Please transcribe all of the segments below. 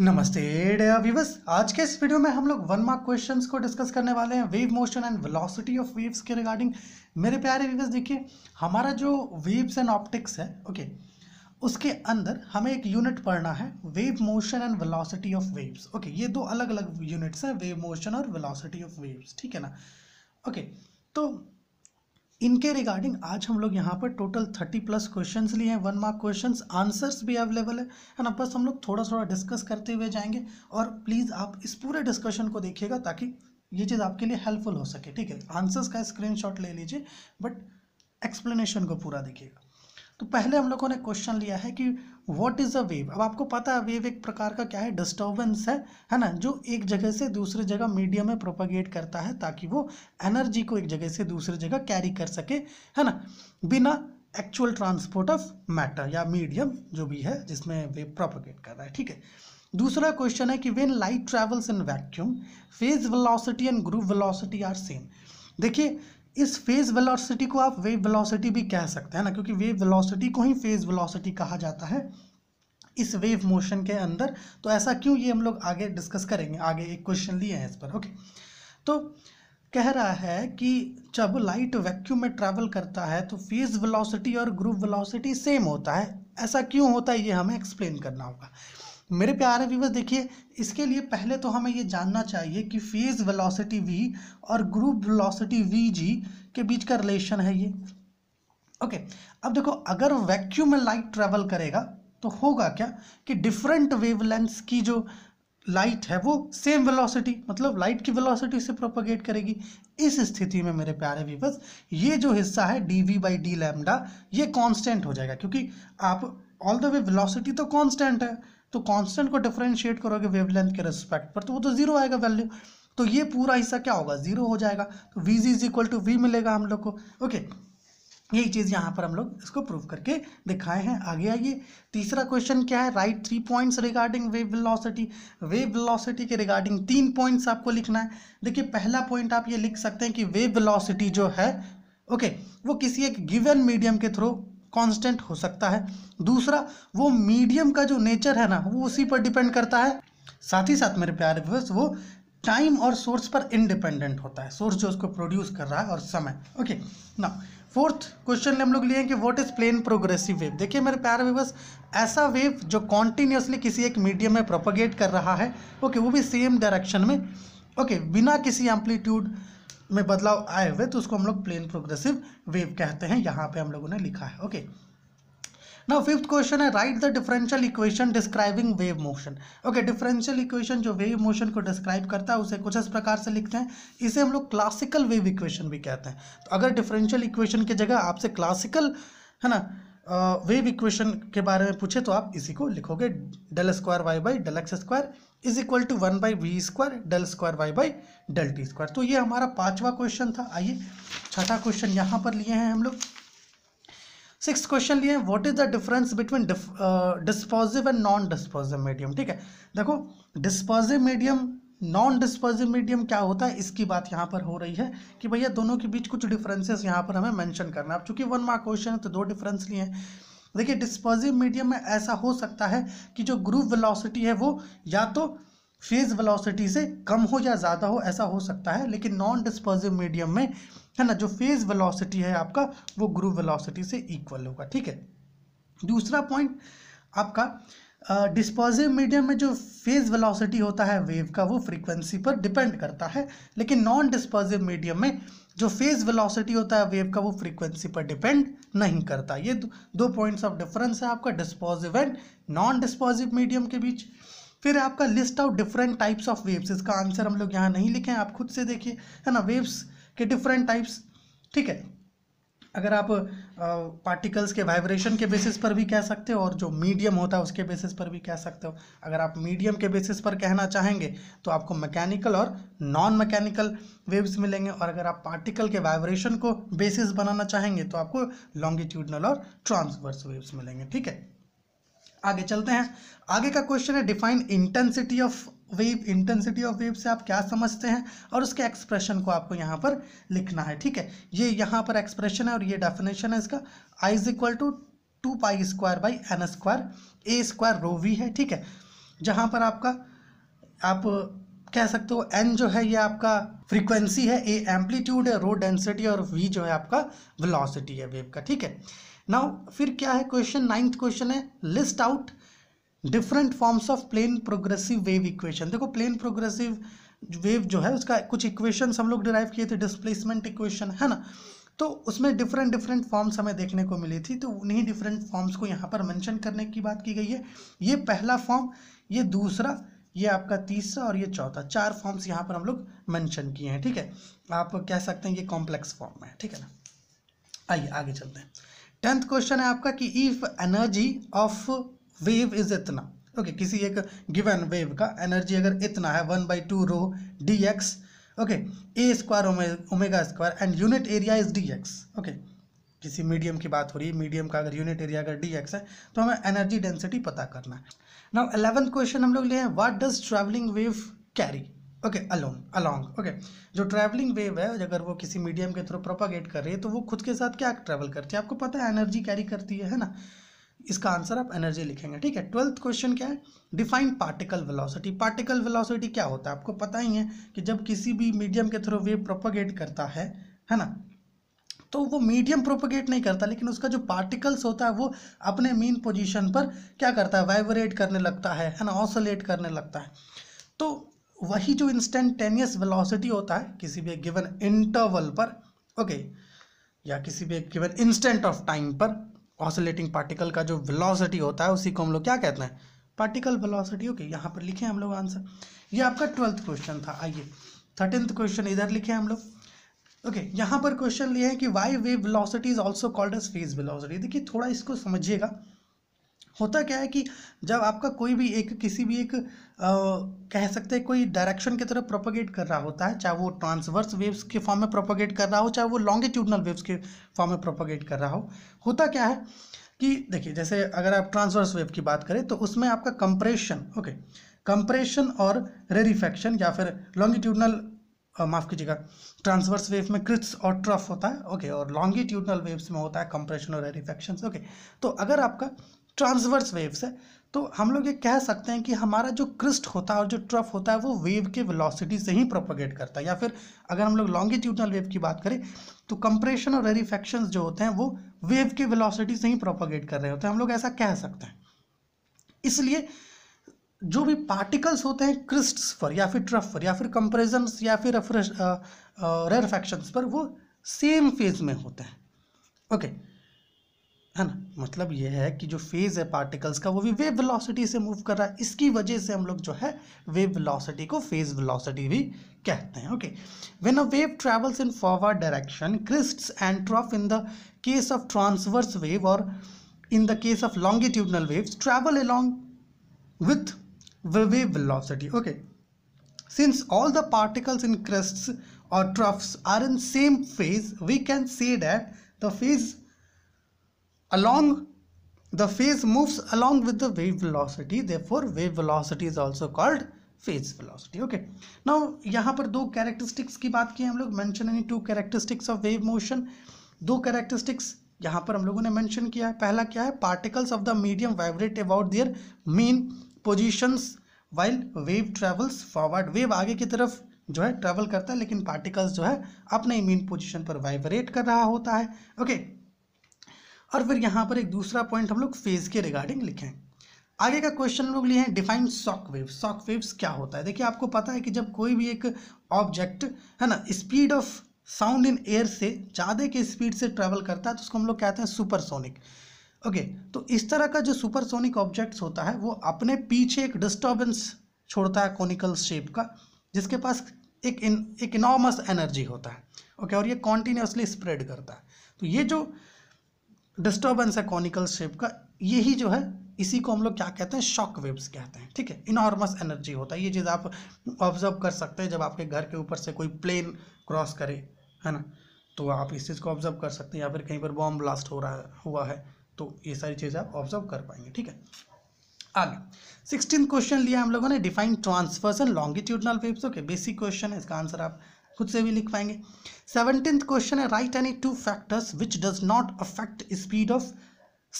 नमस्ते व्यूवर्स आज के इस वीडियो में हम लोग वन मार्क क्वेश्चंस को डिस्कस करने वाले हैं wave motion and velocity of waves के रिगार्डिंग मेरे प्यारे व्यूवर्स देखिए हमारा जो वेव्स एंड ऑप्टिक्स है ओके उसके अंदर हमें एक यूनिट पढ़ना है wave motion and velocity of waves okay ये दो अलग अलग यूनिट्स हैं वेव मोशन और वेलोसिटी ऑफ वेव्स ठीक है ना ओके तो इनके रिगार्डिंग आज हम लोग यहाँ पर टोटल थर्टी प्लस क्वेश्चन लिए हैं वन मार्क क्वेश्चन आंसर्स भी अवेलेबल है है अब बस हम लोग थोड़ा थोड़ा डिस्कस करते हुए जाएंगे और प्लीज़ आप इस पूरे डिस्कशन को देखिएगा ताकि ये चीज़ आपके लिए हेल्पफुल हो सके ठीक है आंसर्स का स्क्रीन ले लीजिए बट एक्सप्लेनेशन को पूरा देखिएगा तो पहले हम लोगों ने क्वेश्चन लिया है कि व्हाट इज़ अ वेव अब आपको पता है वेव एक प्रकार का क्या है डिस्टर्बेंस है है ना जो एक जगह से दूसरी जगह मीडिया में प्रोपागेट करता है ताकि वो एनर्जी को एक जगह से दूसरी जगह कैरी कर सके है ना बिना एक्चुअल ट्रांसपोर्ट ऑफ मैटर या मीडियम जो भी है जिसमें वेव प्रोपोगेट कर रहा है ठीक है दूसरा क्वेश्चन है कि when light travels in vacuum phase velocity and group velocity are same देखिए इस फेज वेलोसिटी को आप वेव वेलोसिटी भी कह सकते हैं ना क्योंकि वेव वेलोसिटी को ही फेज वेलोसिटी कहा जाता है इस वेव मोशन के अंदर तो ऐसा क्यों ये हम लोग आगे डिस्कस करेंगे आगे एक क्वेश्चन लिए हैं इस पर ओके तो कह रहा है कि जब लाइट वैक्यूम में ट्रैवल करता है तो फेज वेलोसिटी और ग्रुप वेलोसिटी सेम होता है ऐसा क्यों होता है ये हमें एक्सप्लेन करना होगा मेरे प्यारे व्यूवर्स देखिए इसके लिए पहले तो हमें ये जानना चाहिए कि फेज़ वेलोसिटी वी और ग्रुप वेलोसिटी वी जी के बीच का रिलेशन है ये ओके अब देखो अगर वैक्यूम में लाइट ट्रेवल करेगा तो होगा क्या कि डिफरेंट वेवलेंथ्स की जो लाइट है वो सेम वेलोसिटी मतलब लाइट की वेलोसिटी से प्रोपोगेट करेगी इस स्थिति में मेरे प्यारे व्यूवर्स ये जो हिस्सा है D V by D lambda ये कॉन्स्टेंट हो जाएगा क्योंकि आप ऑल द वे वेलोसिटी तो कॉन्स्टेंट है तो कांस्टेंट को डिफ्रेंशिएट करोगे वेवलेंथ के रिस्पेक्ट पर तो वो तो जीरो आएगा वैल्यू तो ये पूरा हिस्सा क्या होगा जीरो हो जाएगा तो V G is equal to V मिलेगा हम लोग को ओके यही चीज़ यहाँ पर हम लोग इसको प्रूव करके दिखाए हैं आगे आइए तीसरा क्वेश्चन क्या है write three points regarding wave velocity wave velocity के रिगार्डिंग तीन पॉइंट्स आपको लिखना है देखिए पहला पॉइंट आप ये लिख सकते हैं कि वेव वेलोसिटी जो है ओके okay, वो किसी एक गिवन मीडियम के थ्रू कांस्टेंट हो सकता है दूसरा वो मीडियम का जो नेचर है ना वो उसी पर डिपेंड करता है साथ ही साथ मेरे प्यारे व्यूवर्स वो टाइम और सोर्स पर इंडिपेंडेंट होता है सोर्स जो उसको प्रोड्यूस कर रहा है और समय ओके ना फोर्थ क्वेश्चन हम लोग लिए कि what is plane progressive wave देखिए मेरे प्यारे व्यूवर्स ऐसा वेव जो कॉन्टिन्यूसली किसी एक मीडियम में प्रोपोगेट कर रहा है ओके okay, वो भी सेम डायरेक्शन में ओके okay, बिना किसी एम्पलीट्यूड में बदलाव आए हुए तो उसको हम लोग प्लेन प्रोग्रेसिव वेव कहते हैं यहाँ पे हम लोगों ने लिखा है ओके नाउ फिफ्थ क्वेश्चन है right the differential equation describing wave motion okay differential equation जो वेव मोशन को डिस्क्राइब करता है उसे कुछ इस प्रकार से लिखते हैं इसे हम लोग क्लासिकल वेव इक्वेशन भी कहते हैं तो अगर डिफरेंशियल इक्वेशन की जगह आपसे क्लासिकल है ना वेव uh, इक्वेशन के बारे में पूछे तो आप इसी को लिखोगे del square Y by del X square is equal to one by V square del square Y by del T square तो ये हमारा पांचवा क्वेश्चन था आइए छठा क्वेश्चन यहाँ पर लिए हैं हम लोग सिक्स क्वेश्चन लिए हैं what is the difference between dispersive and non dispersive medium ठीक है देखो dispersive medium non dispersive medium क्या होता है इसकी बात यहाँ पर हो रही है कि भैया दोनों के बीच कुछ डिफरेंसेस यहाँ पर हमें मेंशन करना है अब चूंकि वन मार्क क्वेश्चन है तो दो डिफरेंस लिए हैं देखिए डिस्पर्जिव मीडियम में ऐसा हो सकता है कि जो ग्रुप वेलोसिटी है वो या तो फेज वेलोसिटी से कम हो या ज़्यादा हो ऐसा हो सकता है लेकिन नॉन डिस्पर्जिव मीडियम में है ना जो फेज वेलोसिटी है आपका वो ग्रुप वेलोसिटी से इक्वल होगा ठीक है दूसरा पॉइंट आपका डिस्पोजिव मीडियम में जो फेज वेलोसिटी होता है वेव का वो फ्रीक्वेंसी पर डिपेंड करता है लेकिन नॉन डिस्पोजिव मीडियम में जो फेज वेलोसिटी होता है वेव का वो फ्रीक्वेंसी पर डिपेंड नहीं करता ये दो पॉइंट्स ऑफ डिफरेंस है आपका dispersive and non dispersive medium के बीच फिर आपका list of different types of waves इसका आंसर हम लोग यहाँ नहीं लिखे हैं आप खुद से देखिए है ना वेव्स के डिफरेंट टाइप्स ठीक है अगर आप पार्टिकल्स के वाइब्रेशन के बेसिस पर भी कह सकते हो और जो मीडियम होता है उसके बेसिस पर भी कह सकते हो अगर आप मीडियम के बेसिस पर कहना चाहेंगे तो आपको मैकेनिकल और नॉन मैकेनिकल वेव्स मिलेंगे और अगर आप पार्टिकल के वाइब्रेशन को बेसिस बनाना चाहेंगे तो आपको लॉन्गिट्यूडनल और ट्रांसवर्स वेव्स मिलेंगे ठीक है आगे चलते हैं आगे का क्वेश्चन है define intensity of wave intensity of wave से आप क्या समझते हैं और उसके एक्सप्रेशन को आपको यहाँ पर लिखना है ठीक है ये यहाँ पर एक्सप्रेशन है और ये डेफिनेशन है इसका I is equal to two pi square by N square A square rho V है ठीक है जहाँ पर आपका आप कह सकते हो एन जो है ये आपका फ्रीक्वेंसी है ए एम्पलीट्यूड है रो डेंसिटी और वी जो है आपका वेलोसिटी है वेव का ठीक है नाउ फिर क्या है क्वेश्चन नाइन्थ क्वेश्चन है list out different forms of plane progressive wave equation देखो प्लेन प्रोग्रेसिव वेव जो है उसका कुछ इक्वेशन हम लोग डिराइव किए थे डिस्प्लेसमेंट इक्वेशन है ना तो उसमें डिफरेंट डिफरेंट फॉर्म्स हमें देखने को मिली थी तो उन्हीं डिफरेंट फॉर्म्स को यहाँ पर मेंशन करने की बात की गई है ये पहला फॉर्म ये दूसरा ये आपका तीसरा और ये चौथा चार फॉर्म्स यहाँ पर हम लोग मैंशन किए हैं ठीक है आप कह सकते हैं ये कॉम्प्लेक्स फॉर्म है ठीक है ना आइए आगे चलते हैं टेंथ क्वेश्चन है आपका कि if energy of wave is इतना ओके okay, किसी एक गिवन वेव का एनर्जी अगर इतना है one by two rho D X okay A square omega square and unit area is D X okay किसी मीडियम की बात हो रही है मीडियम का अगर यूनिट एरिया अगर डी एक्स है तो हमें एनर्जी डेंसिटी पता करना है नाउ अलेवंथ क्वेश्चन हम लोग ले हैं what does travelling wave carry okay along along okay जो ट्रैवलिंग वेव है अगर वो किसी मीडियम के थ्रू प्रोपागेट कर रही है तो वो खुद के साथ क्या ट्रैवल करती है आपको पता है एनर्जी कैरी करती है है ना इसका आंसर आप एनर्जी लिखेंगे ठीक है ट्वेल्थ क्वेश्चन क्या है define particle velocity particle velocity क्या होता है आपको पता ही है कि जब किसी भी मीडियम के थ्रू वेव प्रोपागेट करता है है ना तो वो मीडियम प्रोपोगेट नहीं करता लेकिन उसका जो पार्टिकल्स होता है वो अपने मेन पोजिशन पर क्या करता है वाइब्रेट करने लगता है है ना ऑसोलेट करने लगता है तो वही जो इंस्टेंटेनियस वेलोसिटी होता है किसी भी गिवन इंटरवल पर ओके okay, या किसी भी गिवन इंस्टेंट ऑफ टाइम पर ऑसोलेटिंग पार्टिकल का जो वेलोसिटी होता है उसी को हम लोग क्या कहते हैं पार्टिकल वेलोसिटी ओके यहाँ पर लिखे हम लोग आंसर ये आपका ट्वेल्थ क्वेश्चन था आइए थर्टींथ क्वेश्चन इधर लिखे हम लोग ओके okay, यहाँ पर क्वेश्चन लिए हैं कि why wave velocity is also called as phase velocity देखिए थोड़ा इसको समझिएगा होता क्या है कि जब आपका कोई भी एक किसी भी एक आ, कह सकते हैं कोई डायरेक्शन की तरफ प्रोपोगेट कर रहा होता है चाहे वो ट्रांसवर्स वेव्स के फॉर्म में प्रोपोगेट कर रहा हो चाहे वो लॉन्गिट्यूडनल वेव्स के फॉर्म में प्रोपोगेट कर रहा हो होता क्या है कि देखिए जैसे अगर आप ट्रांसवर्स वेव की बात करें तो उसमें आपका कंप्रेशन ओके कंप्रेशन और रेरीफेक्शन या फिर लॉन्गिट्यूडनल माफ़ कीजिएगा ट्रांसवर्स वेव में क्रिट्स और ट्रफ होता है ओके और लॉन्गिट्यूडनल वेव्स में होता है कंप्रेशन और रेरीफेक्शन ओके तो अगर आपका ट्रांसवर्स वेव्स है तो हम लोग ये कह सकते हैं कि हमारा जो क्रिस्ट होता है और जो ट्रफ होता है वो वेव के वेलोसिटी से ही प्रोपोगेट करता है या फिर अगर हम लोग लॉन्गिट्यूडनल वेव की बात करें तो कंप्रेशन और रेरीफेक्शन जो होते हैं वो वेव के वेलोसिटी से ही प्रोपोगेट कर रहे होते हैं हम लोग ऐसा कह सकते हैं इसलिए जो भी पार्टिकल्स होते हैं क्रिस्ट्स पर या फिर ट्रफ पर या फिर कंप्रेजन या फिर रेरफेक्शंस पर वो सेम फेज में होते हैं ओके okay. है ना मतलब ये है कि जो फेज़ है पार्टिकल्स का वो भी वेव वेलोसिटी से मूव कर रहा है इसकी वजह से हम लोग जो है वेव वेलोसिटी को फेज़ वेलोसिटी भी कहते हैं okay when a wave travels in forward direction crests and trough in the case of transverse wave और in the case of longitudinal waves travel along with wave wave okay since all the particles in in और troughs are in same phase we can can that the phase along the phase moves along with the wave velocity therefore wave velocity is also called phase velocity okay now yahan par do characteristics ki baat ki hai hum log mention any two characteristics of wave motion do characteristics यहाँ पर हम लोगों ने mention किया है पहला क्या है particles of the medium vibrate about their mean positions while wave travels forward wave आगे की तरफ जो है ट्रेवल करता है लेकिन पार्टिकल्स जो है अपने मीन पोजीशन पर वाइब्रेट कर रहा होता है ओके okay. और फिर यहाँ पर एक दूसरा पॉइंट हम लोग फेज़ के रिगार्डिंग लिखें आगे का क्वेश्चन हम लोग लिए हैं define shock wave shock waves क्या होता है देखिए आपको पता है कि जब कोई भी एक ऑब्जेक्ट है ना speed of sound in air से ज़्यादा के स्पीड से ट्रेवल करता है तो उसको हम लोग कहते हैं सुपरसोनिक ओके तो इस तरह का जो सुपरसोनिक ऑब्जेक्ट्स होता है वो अपने पीछे एक डिस्टर्बेंस छोड़ता है कॉनिकल शेप का जिसके पास एक इन एक इनॉमस एनर्जी होता है ओके okay, और ये कॉन्टीन्यूसली स्प्रेड करता है तो ये जो डिस्टर्बेंस है कॉनिकल शेप का यही जो है इसी को हम लोग क्या कहते हैं शॉक वेव्स कहते हैं ठीक है इनॉर्मस एनर्जी होता है ये चीज़ आप ऑब्जर्व कर सकते हैं जब आपके घर के ऊपर से कोई प्लेन क्रॉस करे है ना तो आप इस चीज़ को ऑब्जर्व कर सकते हैं या फिर कहीं पर बॉम्ब ब्लास्ट हो रहा हुआ है तो ये सारी चीज़ें आप ऑब्जर्व कर पाएंगे ठीक है आगे सिक्सटीन क्वेश्चन लिया हम लोगों ने define transverse and longitudinal waves okay basic question है इसका आंसर आप खुद से भी लिख पाएंगे सेवनटीन क्वेश्चन है right any two factors which does not affect speed of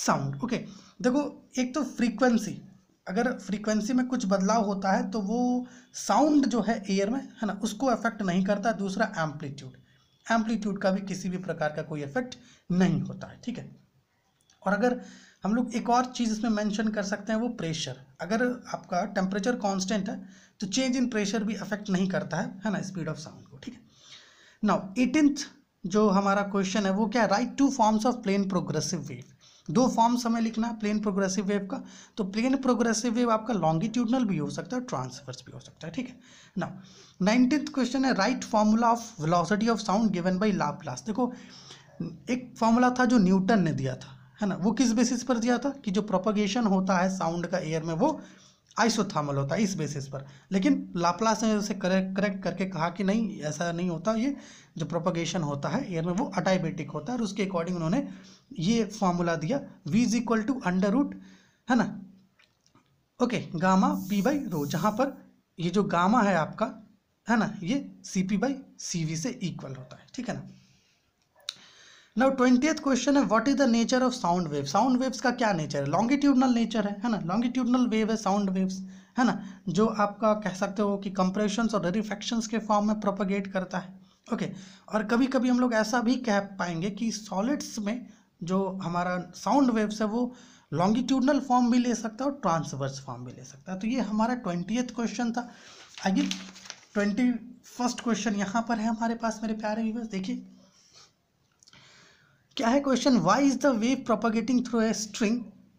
sound okay देखो एक तो फ्रीक्वेंसी अगर फ्रीक्वेंसी में कुछ बदलाव होता है तो वो साउंड जो है एयर में है ना उसको अफेक्ट नहीं करता दूसरा एम्पलीट्यूड एम्पलीट्यूड का भी किसी भी प्रकार का कोई इफेक्ट नहीं होता है ठीक है और अगर हम लोग एक और चीज़ इसमें मेंशन कर सकते हैं वो प्रेशर अगर आपका टेम्परेचर कांस्टेंट है तो चेंज इन प्रेशर भी अफेक्ट नहीं करता है है ना speed of sound now eighteenth जो हमारा क्वेश्चन है वो क्या है right two forms of plane progressive wave दो फॉर्म्स हमें लिखना है प्लेन प्रोग्रेसिव वेव का तो प्लेन प्रोग्रेसिव वेव आपका लॉन्गिट्यूडनल भी हो सकता है ट्रांसवर्स भी हो सकता है ठीक है ना नाइनटीन्थ क्वेश्चन है right formula of velocity of sound given by Laplace देखो एक फॉर्मूला था जो न्यूटन ने दिया था है ना वो किस बेसिस पर दिया था कि जो प्रोपोगेशन होता है साउंड का एयर में वो आइसोथामल होता है इस बेसिस पर लेकिन लाप्लास ने उसे करेक्ट करेक्ट करके कहा कि नहीं ऐसा नहीं होता ये जो प्रोपोगेशन होता है एयर में वो अटाइबेटिक होता है और उसके अकॉर्डिंग उन्होंने ये फॉर्मूला दिया V is equal to under root है ना okay gamma P by rho जहाँ पर ये जो गामा है आपका है ना ये C P by C V से इक्वल होता है ठीक है ना नाउ ट्वेंटी क्वेश्चन है what is the nature of sound wave sound waves का क्या नेचर है लॉन्गिट्यूडनल नेचर है है ना लॉन्गिट्यूडनल वेव है साउंड वेव्स है ना जो आपका कह सकते हो कि कंप्रेशन और रिफ्रैक्शंस के फॉर्म में प्रोपोगेट करता है ओके okay. और कभी कभी हम लोग ऐसा भी कह पाएंगे कि सॉलिड्स में जो हमारा साउंड वेव्स है वो लॉन्गिट्यूडनल फॉर्म भी ले सकता है और ट्रांसवर्स फॉर्म भी ले सकता है तो ये हमारा ट्वेंटियथ क्वेश्चन था आइए ट्वेंटी फर्स्ट क्वेश्चन यहाँ पर है हमारे पास मेरे प्यारे व्यूवर्स देखिए क्या है question why is the wave propagating through a string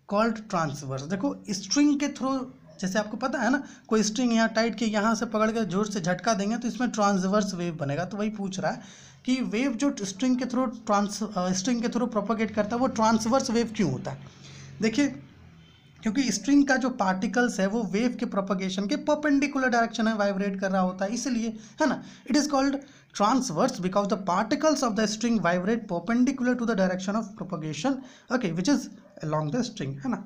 called transverse देखो स्ट्रिंग के थ्रू जैसे आपको पता है ना कोई स्ट्रिंग यहाँ टाइट के यहाँ से पकड़ के जोर से झटका देंगे तो इसमें ट्रांसवर्स वेव बनेगा तो वही पूछ रहा है कि वेव जो स्ट्रिंग के थ्रू ट्रांस स्ट्रिंग के थ्रू प्रोपोगेट करता है वो ट्रांसवर्स वेव क्यों होता है देखिए क्योंकि स्ट्रिंग का जो पार्टिकल्स है वो वेव के प्रोपोगेशन के परपेंडिकुलर डायरेक्शन में वाइब्रेट कर रहा होता है इसलिए है ना it is called transverse because the particles of the string vibrate perpendicular to the direction of propagation okay which is along the string है ना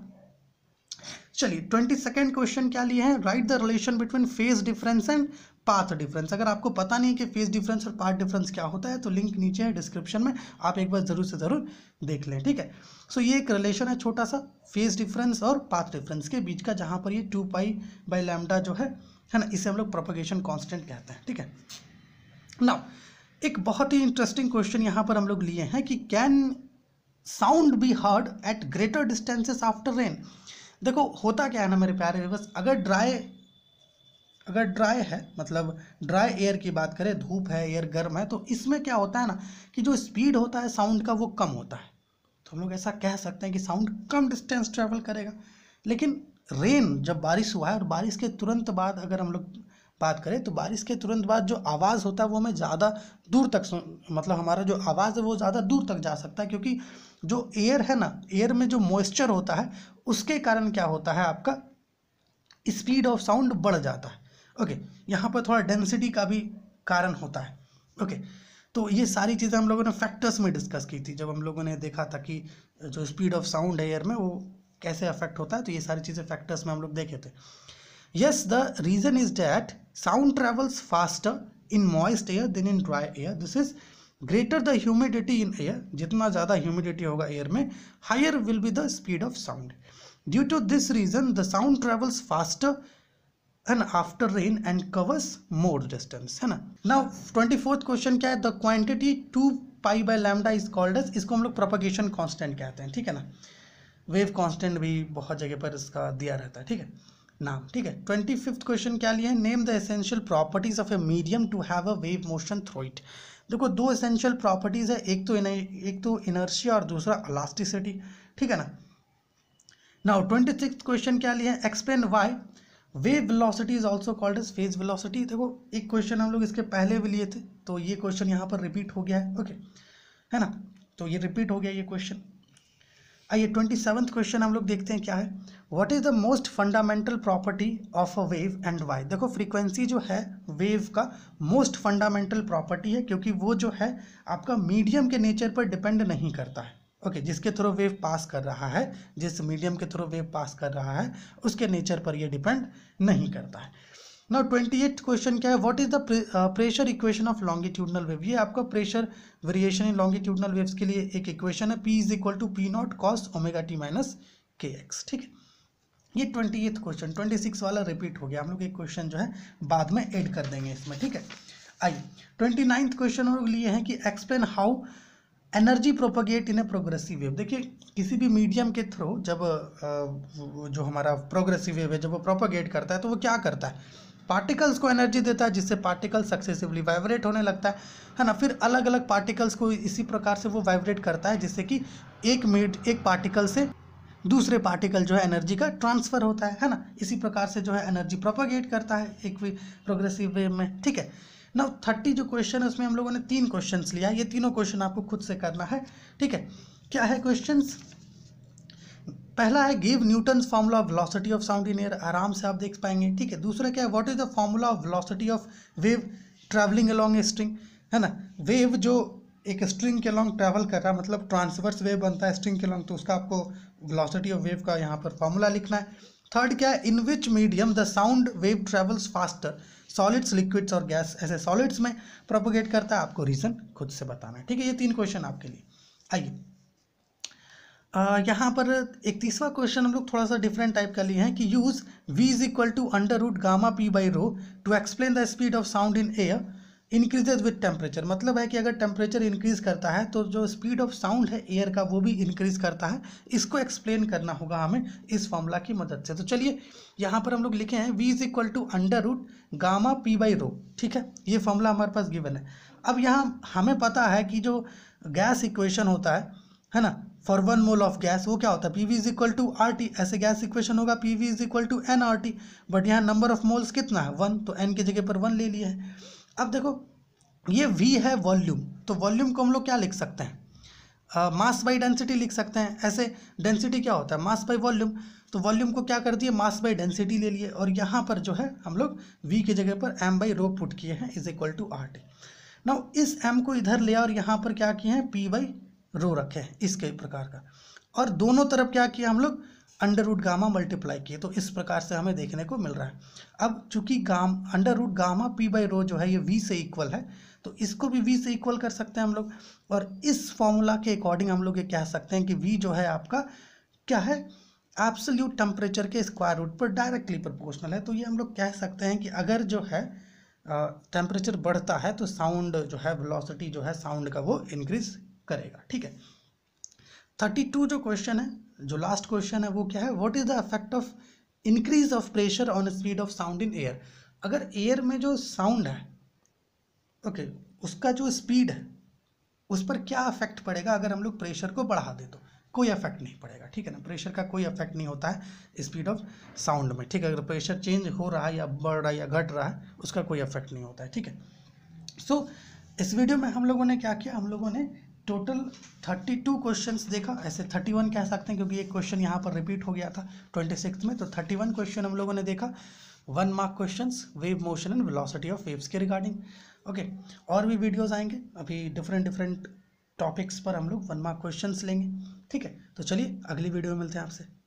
चलिए ट्वेंटी सेकेंड क्वेश्चन क्या लिए हैं right the relation between phase difference and path difference अगर आपको पता नहीं कि फेस डिफरेंस और पाथ डिफरेंस क्या होता है तो लिंक नीचे है डिस्क्रिप्शन में आप एक बार ज़रूर से ज़रूर देख लें ठीक है सो so, ये एक रिलेशन है छोटा सा फेस डिफरेंस और पाथ डिफरेंस के बीच का जहाँ पर ये टू पाई बाई लैमडा जो है है ना इसे हम लोग प्रोपोगेशन कॉन्स्टेंट कहते हैं ठीक है नाउ एक बहुत ही इंटरेस्टिंग क्वेश्चन यहाँ पर हम लोग लिए हैं कि can sound be heard at greater distances after rain देखो होता क्या है ना मेरे प्यारे रिवर्स अगर ड्राई अगर ड्राई है मतलब ड्राई एयर की बात करें धूप है एयर गर्म है तो इसमें क्या होता है ना कि जो स्पीड होता है साउंड का वो कम होता है तो हम लोग ऐसा कह सकते हैं कि साउंड कम डिस्टेंस ट्रेवल करेगा लेकिन रेन जब बारिश हुआ है और बारिश के तुरंत बाद अगर हम लोग बात करें तो बारिश के तुरंत बाद जो आवाज़ होता है वो हमें ज़्यादा दूर तक मतलब हमारा जो आवाज़ है वो ज़्यादा दूर तक जा सकता है क्योंकि जो एयर है ना एयर में जो मॉइस्चर होता है उसके कारण क्या होता है आपका स्पीड ऑफ साउंड बढ़ जाता है ओके यहाँ पर थोड़ा डेंसिटी का भी कारण होता है ओके तो ये सारी चीज़ें हम लोगों ने फैक्टर्स में डिस्कस की थी जब हम लोगों ने देखा था कि जो स्पीड ऑफ साउंड है एयर में वो कैसे अफेक्ट होता है तो ये सारी चीज़ें फैक्टर्स में हम लोग देखे थे yes the reason is that Sound travels faster in moist air than in dry air. This is greater the humidity in air. jitna zyada humidity hoga air mein higher will be the speed of sound. Due to this reason, the sound travels faster and after rain and covers more distance hai na now 24th question kya hai the quantity 2 pi by lambda is called as isko hum log propagation constant kehte hain theek hai na wave constant bhi bahut jagah par iska diya rehta hai theek hai नाम ठीक है twenty fifth question क्या लिया है name the essential properties of a medium to have a wave motion through it देखो दो essential properties है एक तो एक तो इनर्शिया और दूसरा अलास्टिसिटी ठीक है ना नाउ ट्वेंटी सिक्स क्वेश्चन क्या लिया है explain why wave velocity is also called as phase velocity देखो एक क्वेश्चन हम लोग इसके पहले भी लिए थे तो ये क्वेश्चन यहाँ पर रिपीट हो गया है ओके okay. है ना तो ये रिपीट हो गया ये क्वेश्चन आइए ट्वेंटी सेवन्थ क्वेश्चन हम लोग देखते हैं क्या है what is the most fundamental property of a wave and why देखो फ्रीक्वेंसी जो है वेव का मोस्ट फंडामेंटल प्रॉपर्टी है क्योंकि वो जो है आपका मीडियम के नेचर पर डिपेंड नहीं करता है ओके okay, जिसके थ्रू वेव पास कर रहा है जिस मीडियम के थ्रू वेव पास कर रहा है उसके नेचर पर यह डिपेंड नहीं करता है नाउ ट्वेंटी एट क्वेश्चन क्या है what is the pressure equation of longitudinal wave ये आपका pressure variation in longitudinal waves के लिए एक इक्वेशन है P is equal to P naught cos omega T minus K X ठीक है ये twenty eighth question twenty six वाला रिपीट हो गया हम लोग एक क्वेश्चन जो है बाद में एड कर देंगे इसमें ठीक है आइए ट्वेंटी नाइन्थ क्वेश्चन हम लोग लिए हैं कि explain how energy propagate in a progressive wave देखिए किसी भी मीडियम के थ्रू जब uh, जो हमारा प्रोग्रेसिव वेव है जब वो प्रोपोगेट करता है तो वो क्या करता है पार्टिकल्स को एनर्जी देता है जिससे पार्टिकल सक्सेसिवली वाइब्रेट होने लगता है है ना फिर अलग अलग पार्टिकल्स को इसी प्रकार से वो वाइब्रेट करता है जिससे कि एक मिनट एक पार्टिकल से दूसरे पार्टिकल जो है एनर्जी का ट्रांसफ़र होता है है ना इसी प्रकार से जो है एनर्जी प्रोपागेट करता है एक प्रोग्रेसिव वे में ठीक है ना थर्टी जो क्वेश्चन है उसमें हम लोगों ने तीन क्वेश्चन लिया ये तीनों क्वेश्चन आपको खुद से करना है ठीक है क्या है क्वेश्चन पहला है give Newton formula of velocity of sound in air आराम से आप देख पाएंगे ठीक है दूसरा क्या है what is the formula of velocity of wave travelling along a string है ना वेव जो एक स्ट्रिंग के लॉन्ग ट्रैवल कर रहा है मतलब ट्रांसवर्स वेव बनता है स्ट्रिंग के लॉन्ग तो उसका आपको वेलोसिटी ऑफ वेव का यहाँ पर फॉर्मूला लिखना है थर्ड क्या है in which medium the sound wave travels faster solids liquids और गैस ऐसे सॉलिड्स में प्रोपोगेट करता है आपको रीज़न खुद से बताना है ठीक है ये तीन क्वेश्चन आपके लिए आइए यहाँ पर इकतीसवा क्वेश्चन हम लोग थोड़ा सा डिफरेंट टाइप का लिए हैं कि use v is equal to under root gamma P by rho to explain the speed of sound in air increases with temperature मतलब है कि अगर टेम्परेचर इंक्रीज करता है तो जो स्पीड ऑफ साउंड है एयर का वो भी इंक्रीज करता है इसको एक्सप्लेन करना होगा हमें इस फॉर्मूला की मदद से तो चलिए यहाँ पर हम लोग लिखे हैं v is equal to under root gamma P by rho ठीक है ये फॉर्मूला हमारे पास गिवन है अब यहाँ हमें पता है कि जो गैस इक्वेशन होता है है ना for one mole of gas वो क्या होता है P V is equal to R T ऐसे गैस इक्वेशन होगा P V is equal to n R T but यहाँ नंबर ऑफ मोल्स कितना है वन तो एन की जगह पर वन ले लिया है अब देखो ये वी है वॉल्यूम तो वॉल्यूम को हम लोग क्या लिख सकते हैं मास बाई डेंसिटी लिख सकते हैं ऐसे डेंसिटी क्या होता है मास बाई वॉल्यूम तो वॉल्यूम को क्या कर दिए मास बाई डेंसिटी ले लिए और यहाँ पर जो है हम लोग वी की जगह पर एम बाई रो पुट किए हैं is equal to R T now इस एम को इधर ले और यहाँ पर क्या किए हैं पी बाई रो रखे हैं इसके प्रकार का और दोनों तरफ क्या किया हम लोग अंडर रूट गामा मल्टीप्लाई किए तो इस प्रकार से हमें देखने को मिल रहा है अब चूंकि गाम under root gamma P by rho जो है ये वी से इक्वल है तो इसको भी वी से इक्वल कर सकते हैं हम लोग और इस फॉर्मूला के अकॉर्डिंग हम लोग ये कह सकते हैं कि वी जो है आपका क्या है एब्सोल्यूट टेम्परेचर के स्क्वायर रूट पर डायरेक्टली प्रोपोर्शनल है तो ये हम लोग कह सकते हैं कि अगर जो है टेम्परेचर बढ़ता है तो साउंड जो है वेलोसिटी जो है साउंड का वो इंक्रीज करेगा ठीक है थर्टी टू जो क्वेश्चन है जो लास्ट क्वेश्चन है वो क्या है what is the effect of increase of pressure on speed of sound in air अगर एयर में जो साउंड है ओके okay, उसका जो स्पीड है उस पर क्या इफेक्ट पड़ेगा अगर हम लोग प्रेशर को बढ़ा दे तो कोई इफेक्ट नहीं पड़ेगा ठीक है ना प्रेशर का कोई इफेक्ट नहीं होता है स्पीड ऑफ साउंड में ठीक है अगर प्रेशर चेंज हो रहा है या बढ़ रहा है या घट रहा है उसका कोई इफेक्ट नहीं होता है ठीक है सो so, इस वीडियो में हम लोगों ने क्या किया हम लोगों ने टोटल थर्टी टू क्वेश्चन देखा ऐसे थर्टी वन कह सकते हैं क्योंकि एक क्वेश्चन यहाँ पर रिपीट हो गया था ट्वेंटी सिक्स में तो थर्टी वन क्वेश्चन हम लोगों ने देखा one mark question wave motion and velocity of waves के रिगार्डिंग ओके okay, और भी वीडियोस आएंगे अभी डिफरेंट डिफरेंट टॉपिक्स पर हम लोग वन मार्क क्वेश्चन लेंगे ठीक है तो चलिए अगली वीडियो में मिलते हैं आपसे